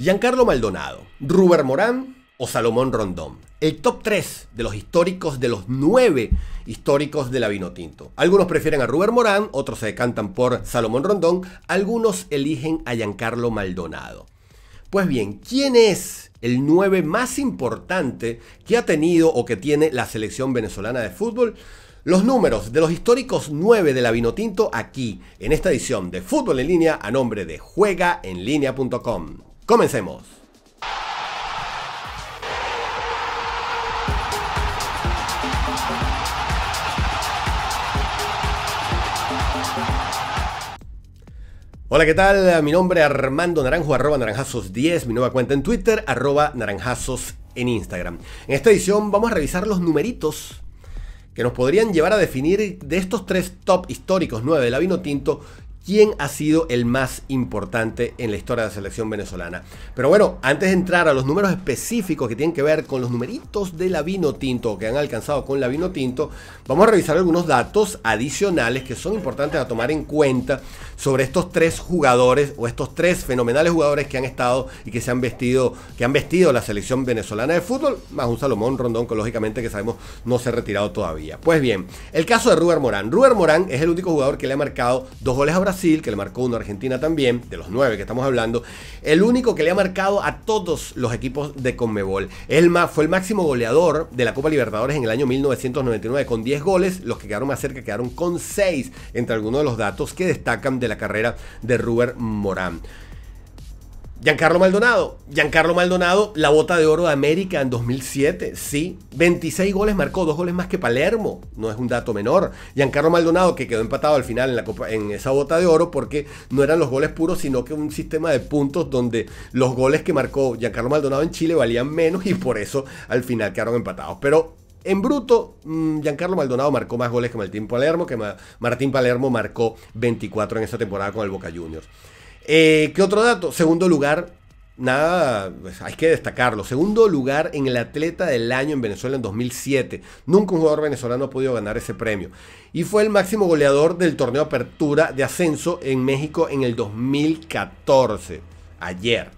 Giancarlo Maldonado, Ruber Morán o Salomón Rondón. El top 3 de los históricos, de los 9 históricos de la Vinotinto. Algunos prefieren a Ruber Morán, otros se decantan por Salomón Rondón, algunos eligen a Giancarlo Maldonado. Pues bien, ¿quién es el 9 más importante que ha tenido o que tiene la selección venezolana de fútbol? Los números de los históricos 9 de la Vinotinto aquí, en esta edición de Fútbol en línea a nombre de juegaenlinea.com. Comencemos. Hola, ¿qué tal? Mi nombre es Armando Naranjo, arroba naranjazos10, mi nueva cuenta en Twitter, arroba naranjazos en Instagram. En esta edición vamos a revisar los numeritos que nos podrían llevar a definir de estos tres top históricos 9 de la tinto quién ha sido el más importante en la historia de la selección venezolana. Pero bueno, antes de entrar a los números específicos que tienen que ver con los numeritos de la vino tinto que han alcanzado con la vino tinto, vamos a revisar algunos datos adicionales que son importantes a tomar en cuenta sobre estos tres jugadores o estos tres fenomenales jugadores que han estado y que se han vestido, que han vestido la selección venezolana de fútbol, más un Salomón Rondón que lógicamente que sabemos no se ha retirado todavía. Pues bien, el caso de Ruber Morán. Ruber Morán es el único jugador que le ha marcado dos goles a Brasil Brasil, que le marcó uno a Argentina también, de los nueve que estamos hablando, el único que le ha marcado a todos los equipos de Conmebol. Elma fue el máximo goleador de la Copa Libertadores en el año 1999 con 10 goles, los que quedaron más cerca quedaron con 6, entre algunos de los datos que destacan de la carrera de Ruber Morán. Giancarlo Maldonado. Giancarlo Maldonado, la bota de oro de América en 2007, sí. 26 goles marcó, dos goles más que Palermo. No es un dato menor. Giancarlo Maldonado, que quedó empatado al final en, la copa, en esa bota de oro, porque no eran los goles puros, sino que un sistema de puntos donde los goles que marcó Giancarlo Maldonado en Chile valían menos y por eso al final quedaron empatados. Pero en bruto, mm, Giancarlo Maldonado marcó más goles que Martín Palermo, que Martín Palermo marcó 24 en esa temporada con el Boca Juniors. Eh, ¿Qué otro dato? Segundo lugar, nada, pues, hay que destacarlo. Segundo lugar en el atleta del año en Venezuela en 2007. Nunca un jugador venezolano ha podido ganar ese premio. Y fue el máximo goleador del torneo Apertura de Ascenso en México en el 2014. Ayer.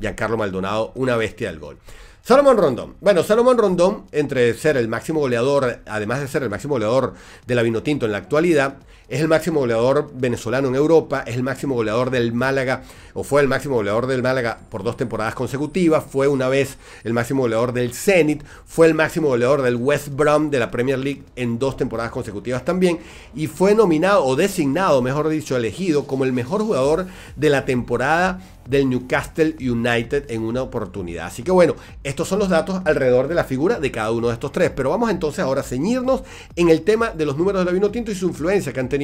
Giancarlo Maldonado, una bestia del gol. Salomón Rondón. Bueno, Salomón Rondón, entre ser el máximo goleador, además de ser el máximo goleador de la Vinotinto en la actualidad, es el máximo goleador venezolano en Europa, es el máximo goleador del Málaga, o fue el máximo goleador del Málaga por dos temporadas consecutivas, fue una vez el máximo goleador del Zenit, fue el máximo goleador del West Brom de la Premier League en dos temporadas consecutivas también, y fue nominado o designado, mejor dicho, elegido como el mejor jugador de la temporada del Newcastle United en una oportunidad. Así que bueno, estos son los datos alrededor de la figura de cada uno de estos tres, pero vamos entonces ahora a ceñirnos en el tema de los números de la Tinto y su influencia que anteriormente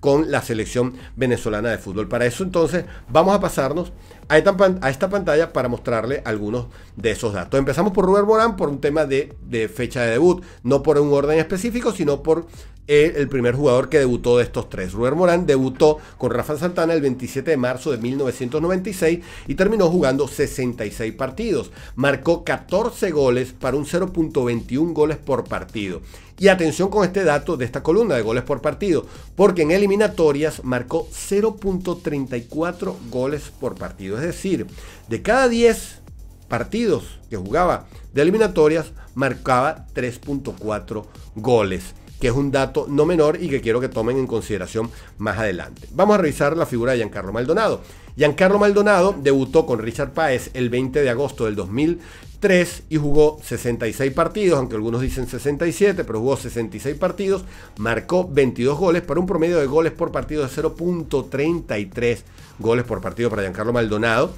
con la selección venezolana de fútbol. Para eso entonces vamos a pasarnos a esta, a esta pantalla para mostrarle algunos de esos datos. Empezamos por Rubén Morán por un tema de fecha de debut, no por un orden específico, sino por el primer jugador que debutó de estos tres. Rubén Morán debutó con Rafa Santana el 27 de marzo de 1996 y terminó jugando 66 partidos. Marcó 14 goles para un 0.21 goles por partido. Y atención con este dato de esta columna de goles por partido, porque en eliminatorias marcó 0.34 goles por partido. Es decir, de cada 10 partidos que jugaba de eliminatorias, marcaba 3.4 goles que es un dato no menor y que quiero que tomen en consideración más adelante. Vamos a revisar la figura de Giancarlo Maldonado. Giancarlo Maldonado debutó con Richard Páez el 20 de agosto del 2003 y jugó 66 partidos, aunque algunos dicen 67, pero jugó 66 partidos, marcó 22 goles para un promedio de goles por partido de 0.33 goles por partido para Giancarlo Maldonado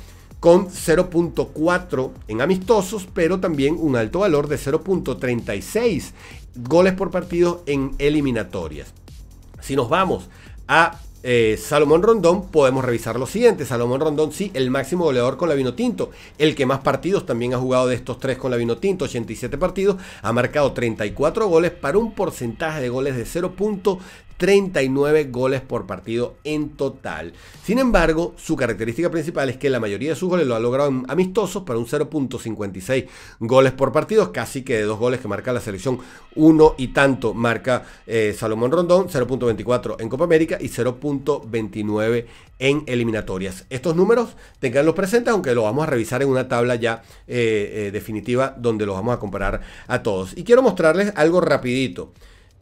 con 0.4 en amistosos, pero también un alto valor de 0.36 goles por partido en eliminatorias. Si nos vamos a eh, Salomón Rondón, podemos revisar lo siguiente. Salomón Rondón, sí, el máximo goleador con la tinto. El que más partidos también ha jugado de estos tres con la tinto, 87 partidos. Ha marcado 34 goles para un porcentaje de goles de 0.36 39 goles por partido en total. Sin embargo, su característica principal es que la mayoría de sus goles lo ha logrado en amistosos para un 0.56 goles por partido, casi que de dos goles que marca la selección, uno y tanto marca eh, Salomón Rondón, 0.24 en Copa América y 0.29 en eliminatorias. Estos números tenganlos presentes, aunque los vamos a revisar en una tabla ya eh, eh, definitiva donde los vamos a comparar a todos. Y quiero mostrarles algo rapidito.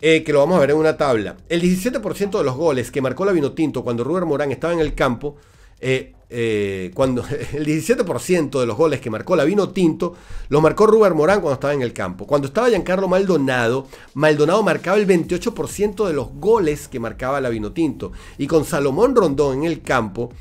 Eh, que lo vamos a ver en una tabla. El 17% de los goles que marcó la Vinotinto cuando Ruber Morán estaba en el campo, eh, eh, cuando el 17% de los goles que marcó la Tinto, los marcó Ruber Morán cuando estaba en el campo. Cuando estaba Giancarlo Maldonado, Maldonado marcaba el 28% de los goles que marcaba la Tinto. Y con Salomón Rondón en el campo,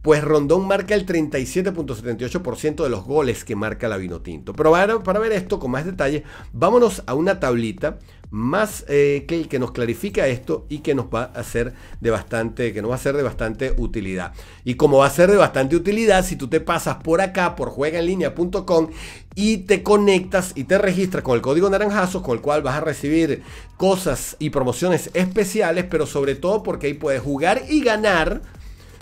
pues Rondón marca el 37.78% de los goles que marca la Tinto. Pero para ver esto con más detalle, vámonos a una tablita más eh, que el que nos clarifica esto y que nos va a hacer de bastante, que nos va a ser de bastante utilidad. Y como va a ser de bastante utilidad, si tú te pasas por acá, por juegaenlinea.com y te conectas y te registras con el código naranjazos, con el cual vas a recibir cosas y promociones especiales, pero sobre todo porque ahí puedes jugar y ganar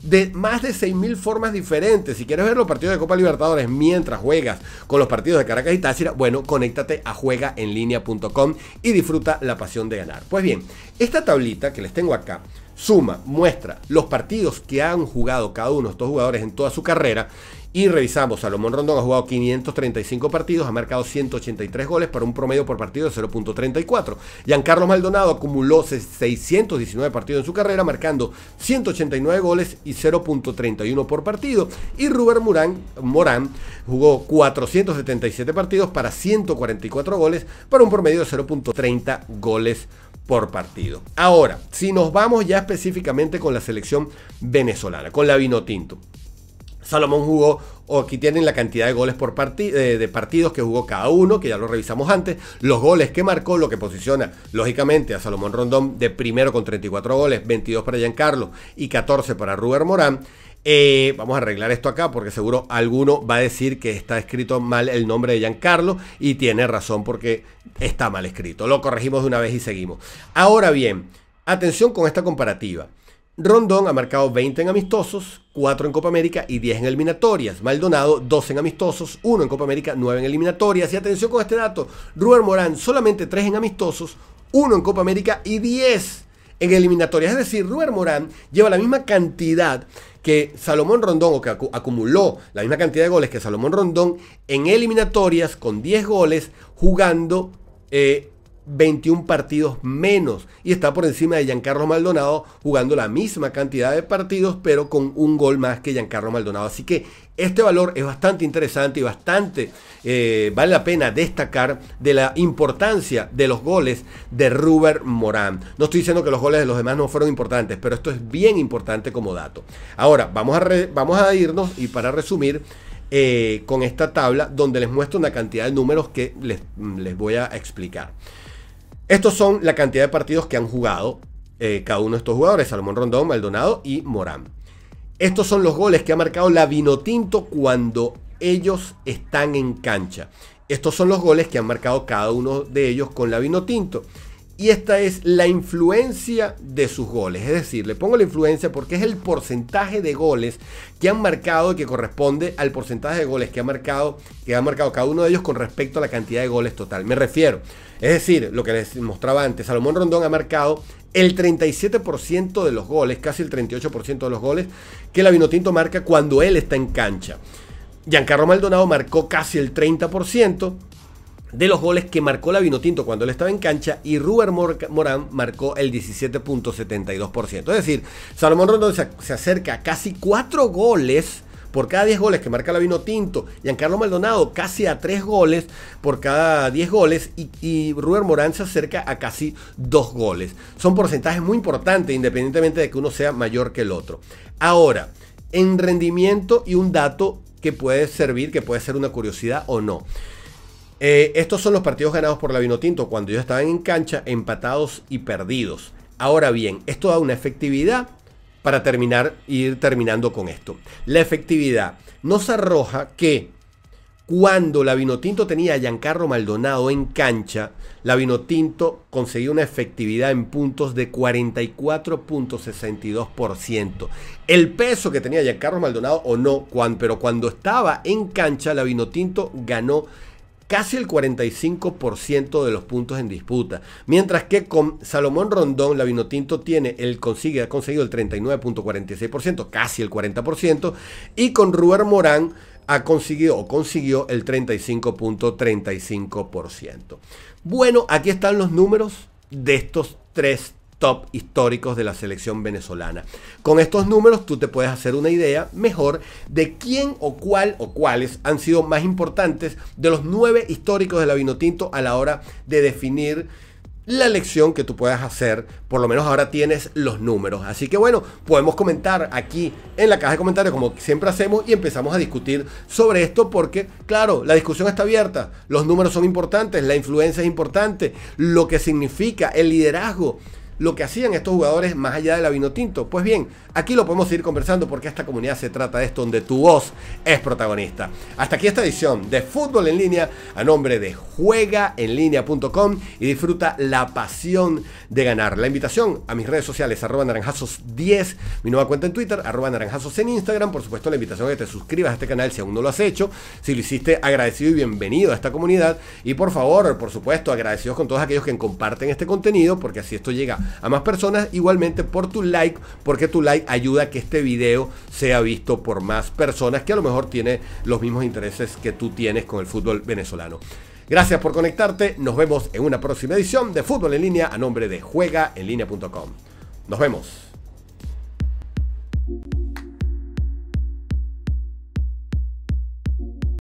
de más de 6.000 formas diferentes. Si quieres ver los partidos de Copa Libertadores mientras juegas con los partidos de Caracas y Táchira, bueno, conéctate a juegaenlinea.com y disfruta la pasión de ganar. Pues bien, esta tablita que les tengo acá suma, muestra los partidos que han jugado cada uno de estos jugadores en toda su carrera y revisamos, Salomón Rondón ha jugado 535 partidos, ha marcado 183 goles para un promedio por partido de 0.34. Giancarlo Maldonado acumuló 619 partidos en su carrera, marcando 189 goles y 0.31 por partido. Y Rubén Morán jugó 477 partidos para 144 goles, para un promedio de 0.30 goles por partido. Ahora, si nos vamos ya específicamente con la selección venezolana, con la Vinotinto. Salomón jugó, o aquí tienen la cantidad de goles por partido eh, de, partidos que jugó cada uno, que ya lo revisamos antes, los goles que marcó, lo que posiciona lógicamente a Salomón Rondón de primero con 34 goles, 22 para Giancarlo y 14 para Ruber Morán. Eh, vamos a arreglar esto acá porque seguro alguno va a decir que está escrito mal el nombre de Giancarlo y tiene razón porque está mal escrito. Lo corregimos de una vez y seguimos. Ahora bien, atención con esta comparativa. Rondón ha marcado 20 en amistosos, 4 en Copa América y 10 en eliminatorias. Maldonado, 12 en amistosos, 1 en Copa América, 9 en eliminatorias. Y atención con este dato, Ruber Morán solamente 3 en amistosos, 1 en Copa América y 10 en eliminatorias. Es decir, Ruber Morán lleva la misma cantidad que Salomón Rondón, o que acumuló la misma cantidad de goles que Salomón Rondón en eliminatorias con 10 goles jugando eh, 21 partidos menos y está por encima de Giancarlo Maldonado jugando la misma cantidad de partidos pero con un gol más que Giancarlo Maldonado. Así que este valor es bastante interesante y bastante eh, vale la pena destacar de la importancia de los goles de Ruber Morán. No estoy diciendo que los goles de los demás no fueron importantes, pero esto es bien importante como dato. Ahora, vamos a, vamos a irnos y para resumir, eh, con esta tabla donde les muestro una cantidad de números que les voy a explicar. Estos son la cantidad de partidos que han jugado eh, cada uno de estos jugadores, Salomón Rondón, Maldonado y Morán. Estos son los goles que ha marcado la Vinotinto cuando ellos están en cancha. Estos son los goles que han marcado cada uno de ellos con la Vinotinto. Y esta es la influencia de sus goles. Es decir, le pongo la influencia porque es el porcentaje de goles que han marcado y que corresponde al porcentaje de goles que ha marcado, que ha marcado cada uno de ellos con respecto a la cantidad de goles total. Me refiero, es decir, lo que les mostraba antes, Salomón Rondón ha marcado el 37% de los goles, casi el 38% de los goles que la Vinotinto marca cuando él está en cancha. Giancarlo Maldonado marcó casi el 30% de los goles que marcó la Vinotinto cuando él estaba en cancha y Rubén Morán marcó el 17.72%. Es decir, Salomón Rondón se, acerca a casi 4 goles por cada 10 goles que marca la vino tinto, Giancarlo Maldonado casi a 3 goles por cada 10 goles y, y Morán se acerca a casi 2 goles. Son porcentajes muy importantes independientemente de que uno sea mayor que el otro. Ahora, en rendimiento y un dato que puede servir, que puede ser una curiosidad o no. Eh, estos son los partidos ganados por la Tinto cuando ellos estaban en cancha empatados y perdidos. Ahora bien, esto da una efectividad para terminar, ir terminando con esto. La efectividad nos arroja que cuando la Vinotinto tenía a Giancarlo Maldonado en cancha, la Vinotinto conseguía una efectividad en puntos de 44.62%. El peso que tenía Giancarlo Maldonado o no, pero cuando estaba en cancha, la Vinotinto ganó casi el 45% de los puntos en disputa. Mientras que con Salomón Rondón, la Vinotinto tiene, el consigue, ha conseguido el 39.46%, casi el 40%, y con Ruber Morán ha conseguido o consiguió el 35.35%. Bueno, aquí están los números de estos tres top históricos de la selección venezolana. Con estos números tú te puedes hacer una idea mejor de quién o cuál o cuáles han sido más importantes de los nueve históricos de la Vinotinto a la hora de definir la elección que tú puedas hacer, por lo menos ahora tienes los números. Así que bueno, podemos comentar aquí en la caja de comentarios como siempre hacemos y empezamos a discutir sobre esto porque, claro, la discusión está abierta, los números son importantes, la influencia es importante, lo que significa el liderazgo lo que hacían estos jugadores más allá de la vino tinto. Pues bien, aquí lo podemos seguir conversando porque esta comunidad se trata de esto donde tu voz es protagonista. Hasta aquí esta edición de Fútbol en línea a nombre de juegaenlinea.com y disfruta la pasión de ganar. La invitación a mis redes sociales arroba naranjazos10, mi nueva cuenta en Twitter, arroba naranjazos en Instagram. Por supuesto, la invitación a que te suscribas a este canal si aún no lo has hecho. Si lo hiciste, agradecido y bienvenido a esta comunidad. Y por favor, por supuesto, agradecidos con todos aquellos que comparten este contenido porque así esto llega a más personas. Igualmente por tu like, porque tu like ayuda a que este video sea visto por más personas que a lo mejor tiene los mismos intereses que tú tienes con el fútbol venezolano. Gracias por conectarte. Nos vemos en una próxima edición de Fútbol en línea a nombre de juegaenlinea.com. Nos vemos.